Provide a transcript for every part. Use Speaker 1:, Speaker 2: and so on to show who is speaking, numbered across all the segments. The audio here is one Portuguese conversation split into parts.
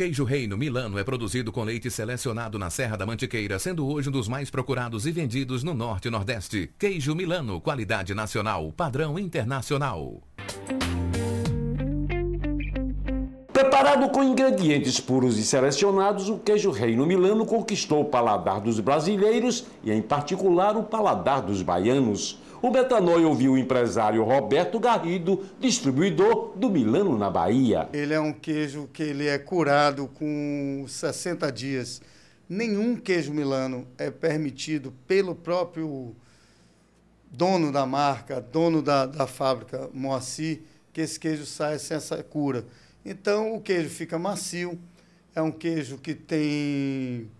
Speaker 1: Queijo Reino Milano é produzido com leite selecionado na Serra da Mantiqueira, sendo hoje um dos mais procurados e vendidos no Norte e Nordeste. Queijo Milano, qualidade nacional, padrão internacional. Preparado com ingredientes puros e selecionados, o queijo Reino Milano conquistou o paladar dos brasileiros e, em particular, o paladar dos baianos. O Betanoi ouviu o empresário Roberto Garrido, distribuidor do Milano na Bahia.
Speaker 2: Ele é um queijo que ele é curado com 60 dias. Nenhum queijo Milano é permitido pelo próprio dono da marca, dono da, da fábrica, Moacir, que esse queijo saia sem essa cura. Então, o queijo fica macio, é um queijo que tem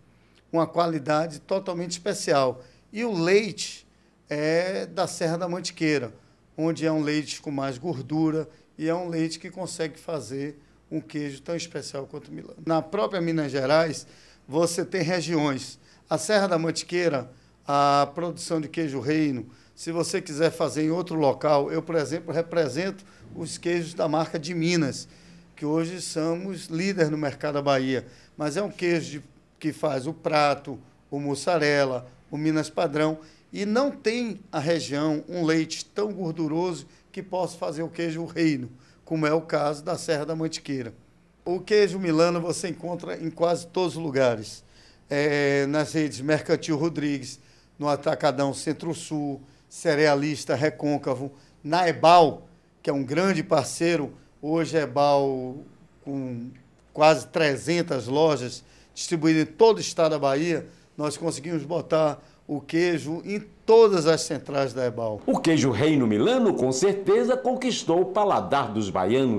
Speaker 2: uma qualidade totalmente especial. E o leite é da Serra da Mantiqueira, onde é um leite com mais gordura e é um leite que consegue fazer um queijo tão especial quanto Milano. Na própria Minas Gerais, você tem regiões. A Serra da Mantiqueira, a produção de queijo reino, se você quiser fazer em outro local, eu, por exemplo, represento os queijos da marca de Minas que hoje somos líder no mercado da Bahia. Mas é um queijo de, que faz o prato, o mussarela, o Minas Padrão. E não tem a região um leite tão gorduroso que possa fazer o queijo reino, como é o caso da Serra da Mantiqueira. O queijo Milano você encontra em quase todos os lugares. É, nas redes Mercantil Rodrigues, no Atacadão Centro-Sul, Cerealista Recôncavo, na Ebal, que é um grande parceiro Hoje é Bal com quase 300 lojas distribuídas em todo o estado da Bahia. Nós conseguimos botar o queijo em todas as centrais da Ebal. O queijo Reino Milano, com certeza, conquistou o paladar dos baianos.